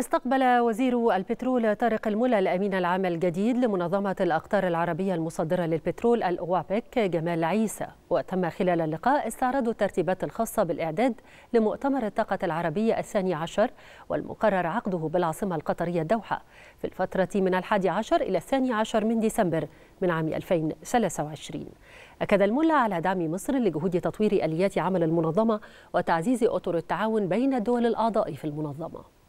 استقبل وزير البترول طارق الملا الامين العام الجديد لمنظمه الاقطار العربيه المصدره للبترول الاوابك جمال عيسى وتم خلال اللقاء استعراض الترتيبات الخاصه بالاعداد لمؤتمر الطاقه العربيه الثاني عشر والمقرر عقده بالعاصمه القطريه الدوحه في الفتره من الحادي عشر الى الثاني عشر من ديسمبر من عام 2023 أكد الملا على دعم مصر لجهود تطوير آليات عمل المنظمة وتعزيز أطر التعاون بين الدول الأعضاء في المنظمة